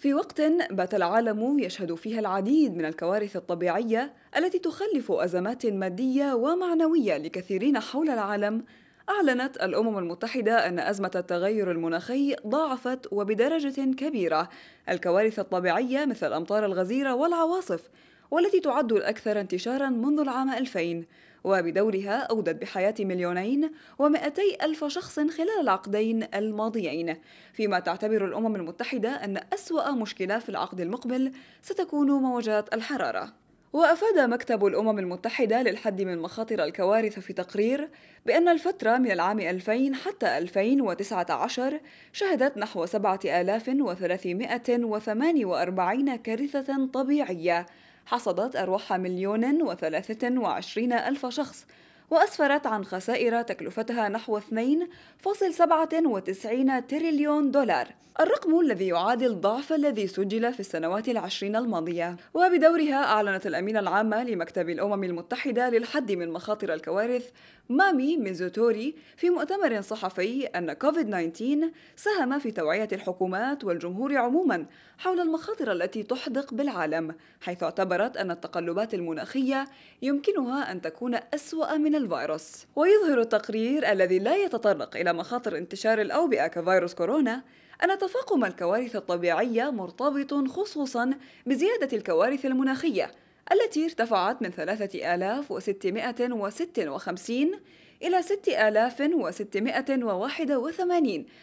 في وقت بات العالم يشهد فيها العديد من الكوارث الطبيعية التي تخلف أزمات مادية ومعنوية لكثيرين حول العالم، أعلنت الأمم المتحدة أن أزمة التغير المناخي ضاعفت وبدرجة كبيرة الكوارث الطبيعية مثل الأمطار الغزيرة والعواصف، والتي تعد الأكثر انتشارا منذ العام 2000 وبدورها أودت بحياة مليونين ومئتي ألف شخص خلال العقدين الماضيين فيما تعتبر الأمم المتحدة أن أسوأ مشكلة في العقد المقبل ستكون موجات الحرارة وأفاد مكتب الأمم المتحدة للحد من مخاطر الكوارث في تقرير بأن الفترة من العام 2000 حتى 2019 شهدت نحو 7348 كارثة طبيعية حصدت أرواح مليون وثلاثة وعشرين ألف شخص وأسفرت عن خسائر تكلفتها نحو 2.97 تريليون دولار الرقم الذي يعادل ضعف الذي سجل في السنوات العشرين الماضية وبدورها أعلنت الأمينة العامة لمكتب الأمم المتحدة للحد من مخاطر الكوارث مامي ميزوتوري في مؤتمر صحفي أن كوفيد-19 ساهم في توعية الحكومات والجمهور عموما حول المخاطر التي تحدق بالعالم حيث اعتبرت أن التقلبات المناخية يمكنها أن تكون أسوأ من الفيروس ويظهر التقرير الذي لا يتطرق إلى مخاطر انتشار الأوبئة كفيروس كورونا أن تفاقم الكوارث الطبيعية مرتبط خصوصا بزيادة الكوارث المناخية التي ارتفعت من 3656 إلى 6681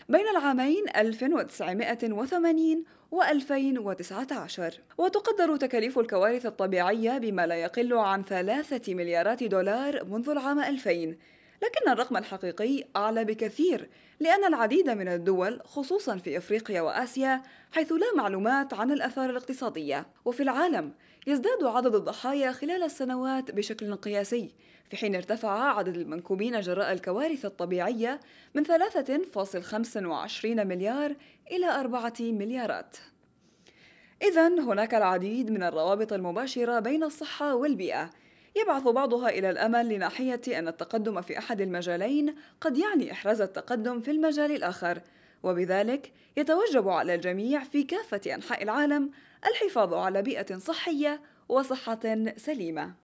بين العامين 1980 و 2019 وتقدر تكاليف الكوارث الطبيعية بما لا يقل عن ثلاثة مليارات دولار منذ العام 2000 لكن الرقم الحقيقي أعلى بكثير لأن العديد من الدول خصوصا في إفريقيا وآسيا حيث لا معلومات عن الأثار الاقتصادية وفي العالم يزداد عدد الضحايا خلال السنوات بشكل قياسي في حين ارتفع عدد المنكوبين جراء الكوارث الطبيعية من 3.25 مليار إلى 4 مليارات إذا هناك العديد من الروابط المباشرة بين الصحة والبيئة يبعث بعضها إلى الأمل لناحية أن التقدم في أحد المجالين قد يعني إحراز التقدم في المجال الآخر وبذلك يتوجب على الجميع في كافة أنحاء العالم الحفاظ على بيئة صحية وصحة سليمة